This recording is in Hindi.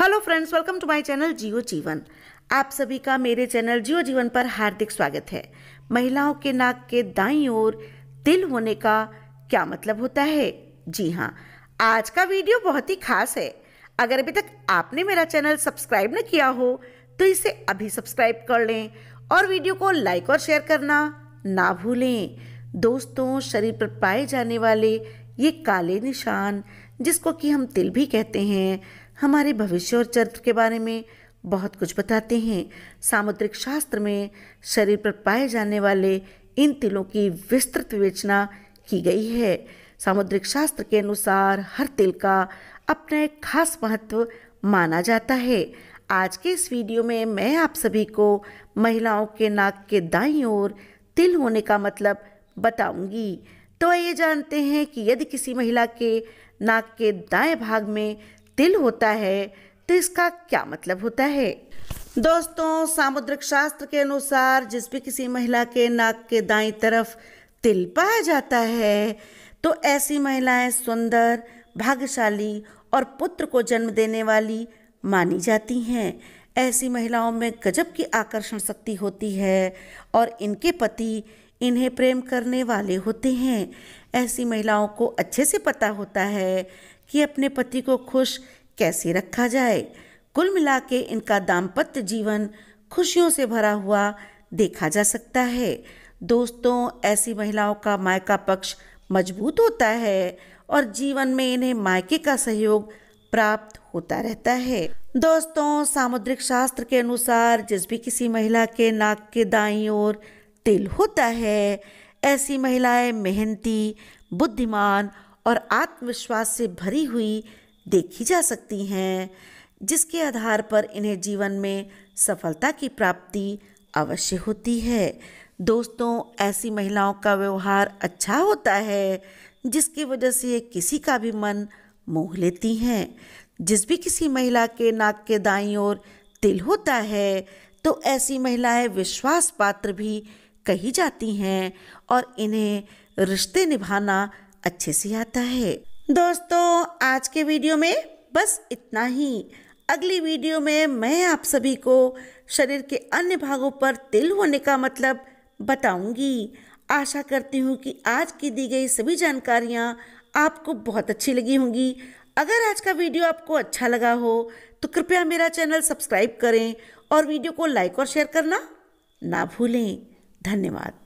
hello friends welcome to my channel Jio Jeevan आप सभी का मेरे चैनल जियो जीवन पर हार्दिक स्वागत है महिलाओं के नाक के दाई ओर तिल होने का क्या मतलब होता है जी हाँ आज का वीडियो बहुत ही खास है अगर अभी तक आपने मेरा चैनल सब्सक्राइब न किया हो तो इसे अभी सब्सक्राइब कर लें और वीडियो को लाइक और शेयर करना ना भूलें दोस्तों शरीर पर पाए जाने वाले ये काले निशान जिसको कि हम तिल भी कहते हैं हमारे भविष्य और चरित्र के बारे में बहुत कुछ बताते हैं सामुद्रिक शास्त्र में शरीर पर पाए जाने वाले इन तिलों की विस्तृत विवेचना की गई है सामुद्रिक शास्त्र के अनुसार हर तिल का अपना एक खास महत्व माना जाता है आज के इस वीडियो में मैं आप सभी को महिलाओं के नाक के दाई ओर तिल होने का मतलब बताऊंगी तो आइए जानते हैं कि यदि किसी महिला के नाक के दाएं भाग में तिल होता है तो इसका क्या मतलब होता है दोस्तों सामुद्रिक शास्त्र के अनुसार जिस भी किसी महिला के नाक के दाएं तरफ तिल पाया जाता है तो ऐसी महिलाएं सुंदर भाग्यशाली और पुत्र को जन्म देने वाली मानी जाती हैं ऐसी महिलाओं में गजब की आकर्षण शक्ति होती है और इनके पति इन्हें प्रेम करने वाले होते हैं ऐसी महिलाओं को अच्छे से पता होता है कि अपने पति को खुश कैसे रखा जाए कुल मिला के इनका दाम्पत्य जीवन खुशियों से भरा हुआ देखा जा सकता है दोस्तों ऐसी महिलाओं का मायका पक्ष मजबूत होता है और जीवन में इन्हें मायके का सहयोग प्राप्त होता रहता है दोस्तों सामुद्रिक शास्त्र के अनुसार जिस भी किसी महिला के नाक के दाई ओर तिल होता है ऐसी महिलाएं मेहनती बुद्धिमान और आत्मविश्वास से भरी हुई देखी जा सकती हैं जिसके आधार पर इन्हें जीवन में सफलता की प्राप्ति अवश्य होती है दोस्तों ऐसी महिलाओं का व्यवहार अच्छा होता है जिसकी वजह से किसी का भी मन मोह लेती हैं जिस भी किसी महिला के नाक के दाई ओर तिल होता है तो ऐसी महिलाएं विश्वास पात्र भी कही जाती हैं और इन्हें रिश्ते निभाना अच्छे से आता है दोस्तों आज के वीडियो में बस इतना ही अगली वीडियो में मैं आप सभी को शरीर के अन्य भागों पर तिल होने का मतलब बताऊंगी आशा करती हूँ कि आज की दी गई सभी जानकारियाँ आपको बहुत अच्छी लगी होंगी अगर आज का वीडियो आपको अच्छा लगा हो तो कृपया मेरा चैनल सब्सक्राइब करें और वीडियो को लाइक और शेयर करना ना भूलें धन्यवाद